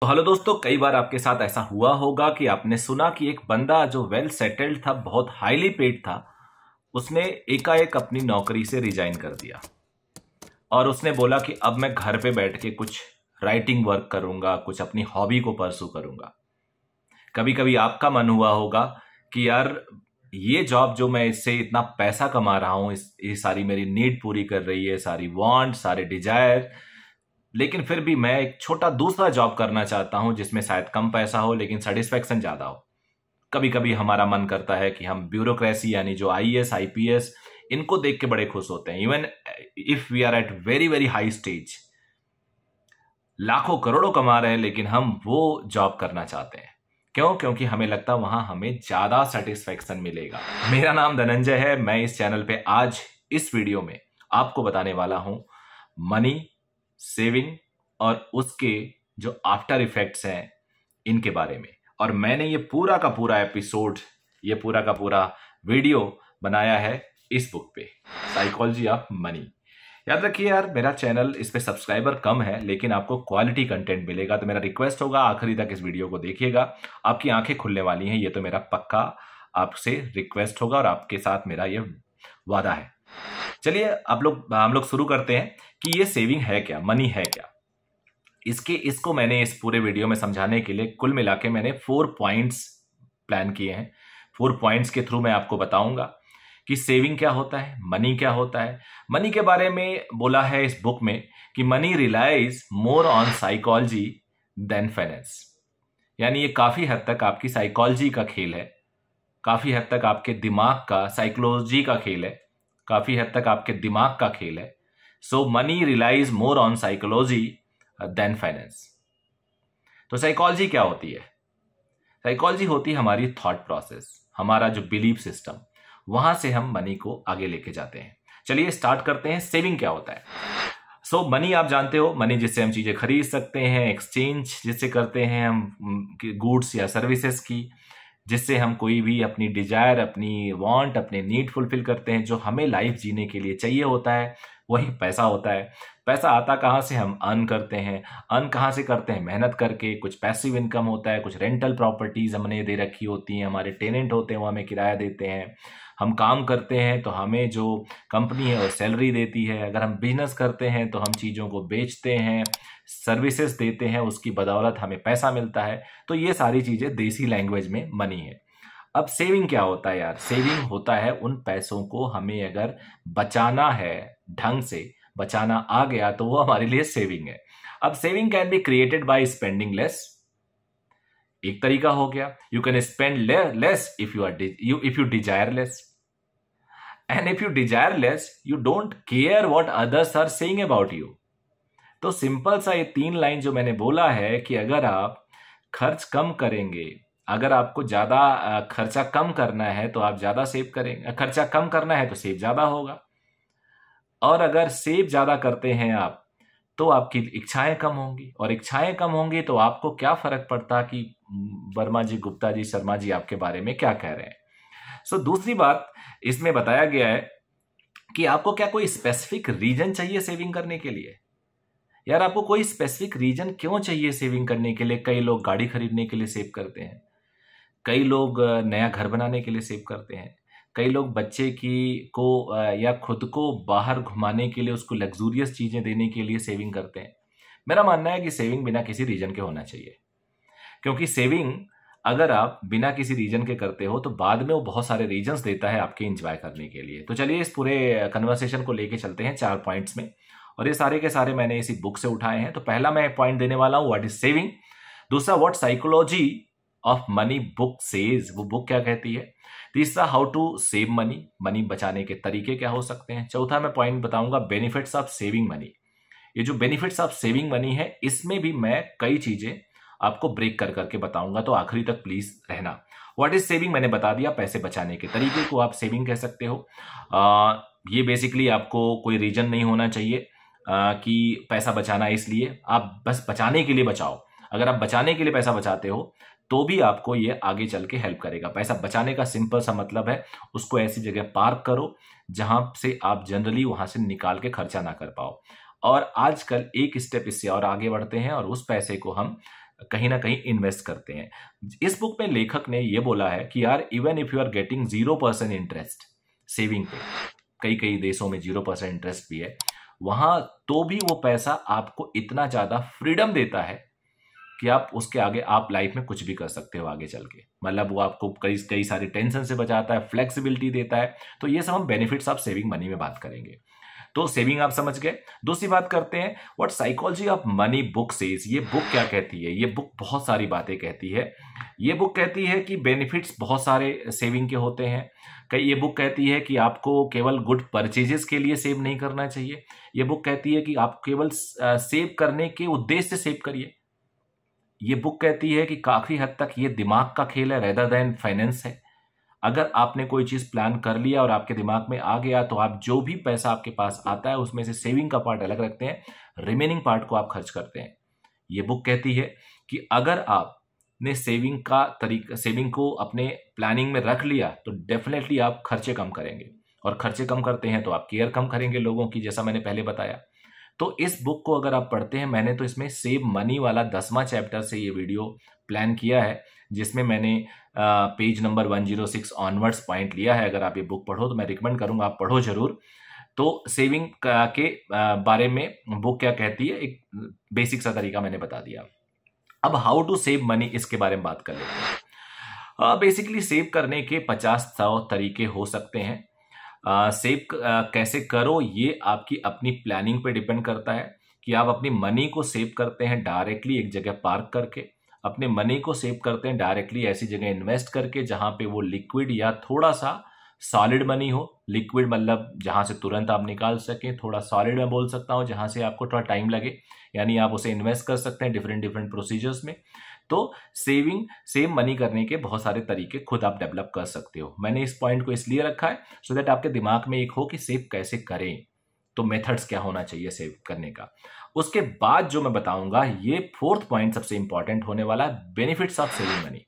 तो हेलो दोस्तों कई बार आपके साथ ऐसा हुआ होगा कि आपने सुना कि एक बंदा जो वेल सेटल्ड था बहुत हाईली पेड था उसने एकाएक अपनी नौकरी से रिजाइन कर दिया और उसने बोला कि अब मैं घर पे बैठ के कुछ राइटिंग वर्क करूंगा कुछ अपनी हॉबी को परसू करूंगा कभी कभी आपका मन हुआ होगा कि यार ये जॉब जो मैं इससे इतना पैसा कमा रहा हूं ये सारी मेरी नीड पूरी कर रही है सारी वांट सारे डिजायर लेकिन फिर भी मैं एक छोटा दूसरा जॉब करना चाहता हूं जिसमें शायद कम पैसा हो लेकिन सेटिस्फेक्शन ज़्यादा हो कभी कभी हमारा मन करता है कि हम ब्यूरोक्रेसी यानी जो I S I P S इनको देख के बड़े खुश होते हैं even if we are at very very high stage लाखों करोड़ों कमा रहे हैं लेकिन हम वो जॉब करना चाहते हैं क्यों क्योंकि हमें लगता है वहां हमें ज्यादा सेटिस्फेक्शन मिलेगा मेरा नाम धनंजय है मैं इस चैनल पे आज इस वीडियो में आपको बताने वाला हूं मनी सेविंग और उसके जो आफ्टर इफेक्ट्स हैं इनके बारे में और मैंने ये पूरा का पूरा एपिसोड ये पूरा का पूरा वीडियो बनाया है इस बुक पे साइकोलॉजी ऑफ मनी याद रखिए यार मेरा चैनल इस पर सब्सक्राइबर कम है लेकिन आपको क्वालिटी कंटेंट मिलेगा तो मेरा रिक्वेस्ट होगा आखिरी तक इस वीडियो को देखिएगा आपकी आंखें खुलने वाली हैं ये तो मेरा पक्का आपसे रिक्वेस्ट होगा और आपके साथ मेरा ये वादा है चलिए आप लोग हम लोग शुरू करते हैं कि ये सेविंग है क्या मनी है क्या इसके इसको मैंने इस पूरे वीडियो में समझाने के लिए कुल मिला के मैंने फोर पॉइंट्स प्लान किए हैं फोर पॉइंट्स के थ्रू मैं आपको बताऊंगा कि सेविंग क्या होता है मनी क्या होता है मनी के बारे में बोला है इस बुक में कि money relies more on psychology than finance यानी ये काफ़ी हद तक आपकी साइकोलॉजी का खेल है काफ़ी हद तक आपके दिमाग का साइकोलॉजी का खेल है काफ़ी हद तक आपके दिमाग का खेल है so money relies more on psychology than finance तो साइकोलॉजी क्या होती है साइकोलॉजी होती है हमारी थॉट प्रोसेस हमारा जो बिलीफ सिस्टम वहां से हम मनी को आगे लेके जाते हैं चलिए स्टार्ट करते हैं सेविंग क्या होता है सो so, मनी आप जानते हो मनी जिससे हम चीज़ें खरीद सकते हैं एक्सचेंज जिससे करते हैं हम गुड्स या सर्विसेज की जिससे हम कोई भी अपनी डिजायर अपनी वांट अपने नीड फुलफिल करते हैं जो हमें लाइफ जीने के लिए चाहिए होता है वही पैसा होता है पैसा आता कहाँ से हम अर्न करते हैं अर्न कहाँ से करते हैं मेहनत करके कुछ पैसिव इनकम होता है कुछ रेंटल प्रॉपर्टीज़ हमने दे रखी होती हैं हमारे टेनेंट होते हैं वो हमें किराया देते हैं हम काम करते हैं तो हमें जो कंपनी है वो सैलरी देती है अगर हम बिजनेस करते हैं तो हम चीज़ों को बेचते हैं सर्विसेज देते हैं उसकी बदौलत हमें पैसा मिलता है तो ये सारी चीज़ें देसी लैंग्वेज में मनी है अब सेविंग क्या होता है यार सेविंग होता है उन पैसों को हमें अगर बचाना है ढंग से बचाना आ गया तो वो हमारे लिए सेविंग है अब saving can be created by spending less एक तरीका हो गया you can spend less if you are you if you desire less and if you desire less you don't care what others are saying about you तो simple सा ये तीन line जो मैंने बोला है कि अगर आप खर्च कम करेंगे अगर आपको ज़्यादा खर्चा कम करना है तो आप ज़्यादा सेव करेंगे खर्चा कम करना है तो सेव ज़्यादा होगा और अगर सेव ज़्यादा करते हैं आप तो आपकी इच्छाएं कम होंगी और इच्छाएं कम होंगी तो आपको क्या फ़र्क पड़ता कि हम्म, वर्मा जी गुप्ता जी शर्मा जी आपके बारे में क्या कह रहे हैं सो so, दूसरी बात इसमें बताया गया है कि आपको क्या कोई स्पेसिफिक रीजन चाहिए सेविंग करने के लिए यार आपको कोई स्पेसिफिक रीजन क्यों चाहिए सेविंग करने के लिए कई लोग गाड़ी खरीदने के लिए सेव करते हैं कई लोग नया घर बनाने के लिए सेव करते हैं कई लोग बच्चे की को या खुद को बाहर घुमाने के लिए उसको लग्जूरियस चीज़ें देने के लिए सेविंग करते हैं मेरा मानना है कि सेविंग बिना किसी रीजन के होना चाहिए क्योंकि सेविंग अगर आप बिना किसी रीजन के करते हो तो बाद में वो बहुत सारे रीजन्स देता है आपके इंजॉय करने के लिए तो चलिए इस पूरे कन्वर्सेशन को लेके चलते हैं चार पॉइंट्स में और ये सारे के सारे मैंने इसी बुक से उठाए हैं तो पहला मैं पॉइंट देने वाला हूँ व्हाट इज सेविंग दूसरा what psychology of money book says वो बुक क्या कहती है तीसरा how to save money money बचाने के तरीके क्या हो सकते हैं चौथा मैं पॉइंट बताऊंगा बेनिफिट्स ऑफ सेविंग मनी ये जो बेनिफिट्स ऑफ सेविंग मनी है इसमें भी मैं कई चीजें आपको ब्रेक कर करके बताऊंगा तो आखिरी तक प्लीज रहना व्हाट इज सेविंग मैंने बता दिया पैसे बचाने के तरीके को आप सेविंग कह सकते हो आ, ये बेसिकली आपको कोई रीजन नहीं होना चाहिए आ, कि पैसा बचाना इसलिए आप बस बचाने के लिए बचाओ अगर आप बचाने के लिए पैसा बचाते हो तो भी आपको ये आगे चल के हेल्प करेगा पैसा बचाने का सिंपल सा मतलब है उसको ऐसी जगह पार्क करो जहां से आप जनरली वहां से निकाल के खर्चा ना कर पाओ और आजकल एक स्टेप इससे और आगे बढ़ते हैं और उस पैसे को हम कहीं ना कहीं इन्वेस्ट करते हैं इस बुक में लेखक ने यह बोला है कि यार even if you are getting zero percent interest saving पे कई कई देशों में जीरो परसेंट इंटरेस्ट भी है वहां तो भी वो पैसा आपको इतना ज्यादा फ्रीडम देता है कि आप उसके आगे आप लाइफ में कुछ भी कर सकते हो आगे चल के मतलब वो आपको कई कई सारे टेंशन से बचाता है फ्लेक्सिबिलिटी देता है तो ये सब हम बेनिफिट्स ऑफ सेविंग मनी में बात करेंगे तो सेविंग आप समझ गए दूसरी बात करते हैं what psychology of money book says ये बुक क्या कहती है ये बुक बहुत सारी बातें कहती है ये बुक कहती है कि बेनिफिट्स बहुत सारे सेविंग के होते हैं कई ये बुक कहती है कि आपको केवल गुड परचेजेस के लिए सेव नहीं करना चाहिए ये बुक कहती है कि आप केवल सेव करने के उद्देश्य से सेव करिए ये बुक कहती है कि काफ़ी हद तक ये दिमाग का खेल है रेदर देन फाइनेंस है अगर आपने कोई चीज़ प्लान कर लिया और आपके दिमाग में आ गया तो आप जो भी पैसा आपके पास आता है उसमें से सेविंग का पार्ट अलग रखते हैं रिमेनिंग पार्ट को आप खर्च करते हैं ये बुक कहती है कि अगर आपने सेविंग का तरीका सेविंग को अपने प्लानिंग में रख लिया तो डेफिनेटली आप खर्चे कम करेंगे और खर्चे कम करते हैं तो आप केयर कम करेंगे लोगों की जैसा मैंने पहले बताया तो इस बुक को अगर आप पढ़ते हैं मैंने तो इसमें सेव मनी वाला दसवां चैप्टर से ये वीडियो प्लान किया है जिसमें मैंने पेज नंबर 106 ऑनवर्ड्स पॉइंट लिया है अगर आप ये बुक पढ़ो तो मैं रिकमेंड करूँगा आप पढ़ो जरूर तो सेविंग के बारे में बुक क्या कहती है एक बेसिक सा तरीका मैंने बता दिया अब हाउ टू सेव मनी इसके बारे में बात कर लेते हैं बेसिकली सेव करने के पचास सौ तरीके हो सकते हैं सेव कैसे करो ये आपकी अपनी प्लानिंग पे डिपेंड करता है कि आप अपनी मनी को सेव करते हैं डायरेक्टली एक जगह पार्क करके अपने मनी को सेव करते हैं डायरेक्टली ऐसी जगह इन्वेस्ट करके जहाँ पे वो लिक्विड या थोड़ा सा सॉलिड मनी हो लिक्विड मतलब जहाँ से तुरंत आप निकाल सकें थोड़ा सॉलिड मैं बोल सकता हूँ जहाँ से आपको थोड़ा टाइम लगे यानी आप उसे इन्वेस्ट कर सकते हैं डिफरेंट डिफरेंट प्रोसीजर्स में तो सेविंग सेव मनी करने के बहुत सारे तरीके खुद आप डेवलप कर सकते हो मैंने इस पॉइंट को इसलिए रखा है सो so दैट आपके दिमाग में एक हो कि सेव कैसे करें तो मेथड्स क्या होना चाहिए सेव करने का उसके बाद जो मैं बताऊंगा ये फोर्थ पॉइंट सबसे इंपॉर्टेंट होने वाला है बेनिफिट्स ऑफ सेविंग मनी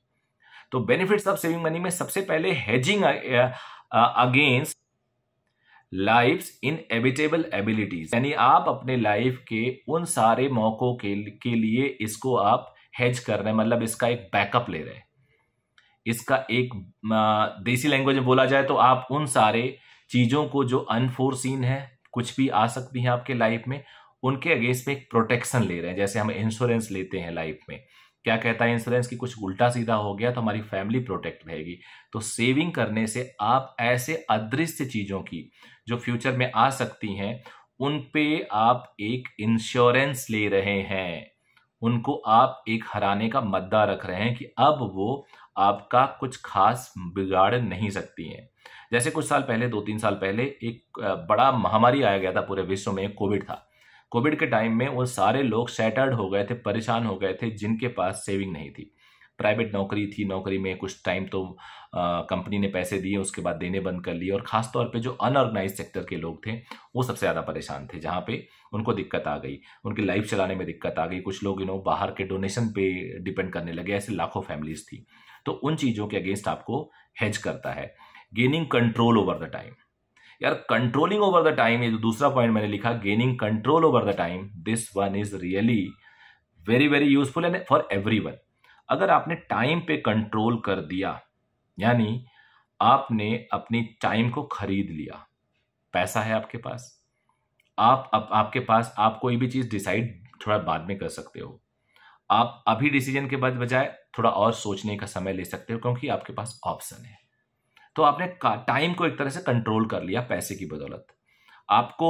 तो बेनिफिट्स ऑफ सेविंग मनी में सबसे पहले hedging against life inevitabilities यानी आप अपने लाइफ के उन सारे मौकों के, के लिए इसको आप हेज कर रहे हैं मतलब इसका एक बैकअप ले रहे हैं इसका एक देसी लैंग्वेज में बोला जाए तो आप उन सारे चीज़ों को जो अनफोर्सीन है कुछ भी आ सकती है आपके लाइफ में उनके अगेंस्ट में एक प्रोटेक्शन ले रहे हैं जैसे हम इंश्योरेंस लेते हैं लाइफ में क्या कहता है इंश्योरेंस की कुछ उल्टा सीधा हो गया तो हमारी फैमिली प्रोटेक्ट रहेगी तो सेविंग करने से आप ऐसे अदृश्य चीज़ों की जो फ्यूचर में आ सकती हैं उन पे आप एक इंश्योरेंस ले रहे हैं उनको आप एक हराने का मद्दा रख रहे हैं कि अब वो आपका कुछ खास बिगाड़ नहीं सकती हैं जैसे कुछ साल पहले दो तीन साल पहले एक बड़ा महामारी आया गया था पूरे विश्व में कोविड था कोविड के टाइम में वो सारे लोग सेटर्ड हो गए थे परेशान हो गए थे जिनके पास सेविंग नहीं थी प्राइवेट नौकरी थी नौकरी में कुछ टाइम तो कंपनी ने पैसे दिए उसके बाद देने बंद कर लिए और खासतौर पे जो अनऑर्गेनाइज सेक्टर के लोग थे वो सबसे ज़्यादा परेशान थे जहाँ पे उनको दिक्कत आ गई उनकी लाइफ चलाने में दिक्कत आ गई कुछ लोग यू नो बाहर के डोनेशन पे डिपेंड करने लगे ऐसे लाखों फैमिलीज थी तो उन चीज़ों के अगेंस्ट आपको हेज करता है gaining control over the time यार कंट्रोलिंग ओवर द टाइम ये जो दूसरा पॉइंट मैंने लिखा gaining control over the time this one is really very very useful and for everyone अगर आपने टाइम पे कंट्रोल कर दिया यानी आपने अपनी टाइम को खरीद लिया पैसा है आपके पास आप अब आपके पास आप कोई भी चीज़ डिसाइड थोड़ा बाद में कर सकते हो आप अभी डिसीजन के बाद बजाय थोड़ा और सोचने का समय ले सकते हो क्योंकि आपके पास ऑप्शन है तो आपने टाइम को एक तरह से कंट्रोल कर लिया पैसे की बदौलत आपको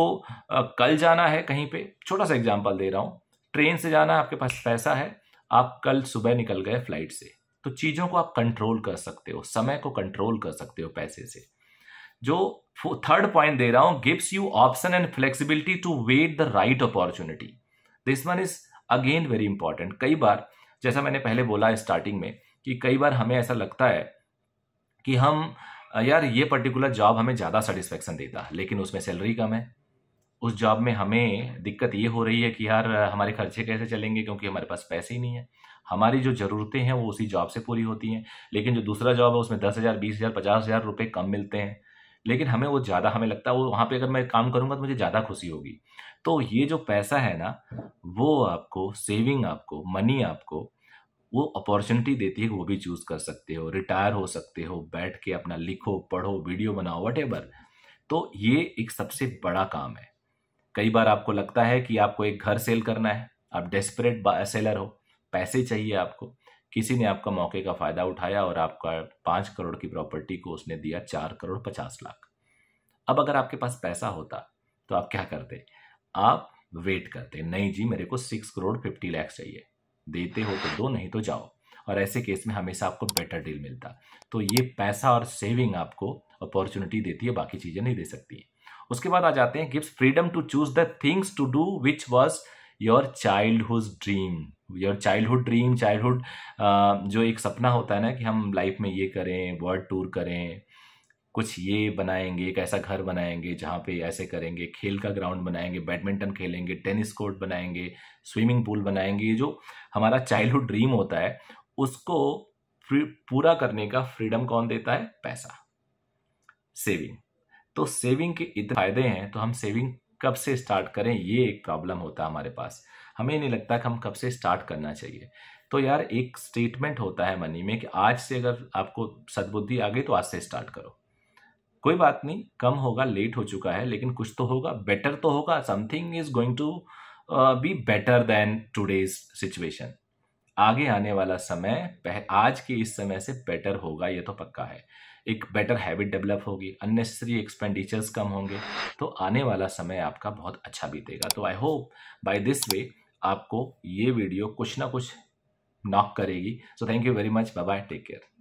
कल जाना है कहीं पे छोटा सा एग्जांपल दे रहा हूँ ट्रेन से जाना है आपके पास पैसा है आप कल सुबह निकल गए फ्लाइट से तो चीज़ों को आप कंट्रोल कर सकते हो समय को कंट्रोल कर सकते हो पैसे से जो थर्ड पॉइंट दे रहा हूं gives you option and flexibility to wait the right opportunity this one is again very important कई बार जैसा मैंने पहले बोला स्टार्टिंग में कि कई बार हमें ऐसा लगता है कि हम यार ये पर्टिकुलर जॉब हमें ज़्यादा सेटिस्फेक्शन देता है लेकिन उसमें सैलरी कम है उस जॉब में हमें दिक्कत ये हो रही है कि यार हमारे खर्चे कैसे चलेंगे क्योंकि हमारे पास पैसे ही नहीं है हमारी जो ज़रूरतें हैं वो उसी जॉब से पूरी होती हैं लेकिन जो दूसरा जॉब है उसमें दस हज़ार बीस हज़ार पचास हज़ार रुपये कम मिलते हैं लेकिन हमें वो ज़्यादा हमें लगता है वो वहाँ पर अगर मैं काम करूँगा तो मुझे ज़्यादा खुशी होगी तो ये जो पैसा है ना वो आपको सेविंग आपको मनी आपको वो अपॉर्चुनिटी देती है कि वो भी चूज़ कर सकते हो रिटायर हो सकते हो बैठ के अपना लिखो पढ़ो वीडियो बनाओ वट तो ये एक सबसे बड़ा काम है कई बार आपको लगता है कि आपको एक घर सेल करना है आप डेस्परेट सेलर हो पैसे चाहिए आपको किसी ने आपका मौके का फ़ायदा उठाया और आपका पांच करोड़ की प्रॉपर्टी को उसने दिया चार करोड़ पचास लाख अब अगर आपके पास पैसा होता तो आप क्या करते आप वेट करते नहीं जी मेरे को सिक्स करोड़ फिफ्टी लैक्स चाहिए देते हो तो दो नहीं तो जाओ और ऐसे केस में हमेशा आपको बेटर डील मिलता तो ये पैसा और सेविंग आपको अपॉर्चुनिटी देती है बाकी चीज़ें नहीं दे सकती उसके बाद आ जाते हैं gives freedom to choose the things to do which was your child whose dream your childhood dream childhood जो एक सपना होता है ना कि हम लाइफ में ये करें वर्ल्ड टूर करें कुछ ये बनाएंगे एक ऐसा घर बनाएंगे जहाँ पे ऐसे करेंगे खेल का ग्राउंड बनाएंगे बैडमिंटन खेलेंगे टेनिस कोर्ट बनाएंगे स्विमिंग पूल बनाएंगे जो हमारा चाइल्डहुड ड्रीम होता है उसको पूरा करने का फ्रीडम कौन देता है पैसा सेविंग तो सेविंग के इतने फायदे हैं तो हम सेविंग कब से स्टार्ट करें ये एक प्रॉब्लम होता है हमारे पास हमें नहीं लगता कि हम कब से स्टार्ट करना चाहिए तो यार एक स्टेटमेंट होता है मनी में कि आज से अगर आपको सदबुद्धि आ गई तो आज से स्टार्ट करो कोई बात नहीं कम होगा लेट हो चुका है लेकिन कुछ तो होगा बेटर तो होगा something is going to be better than today's situation आगे आने वाला समय आज के इस समय से बेटर होगा ये तो पक्का है एक बेटर हैबिट डेवलप होगी अननेसेसरी एक्सपेंडिचर्स कम होंगे तो आने वाला समय आपका बहुत अच्छा बीतेगा तो I hope by this way आपको ये वीडियो कुछ ना कुछ नॉक करेगी so thank you very much bye bye take care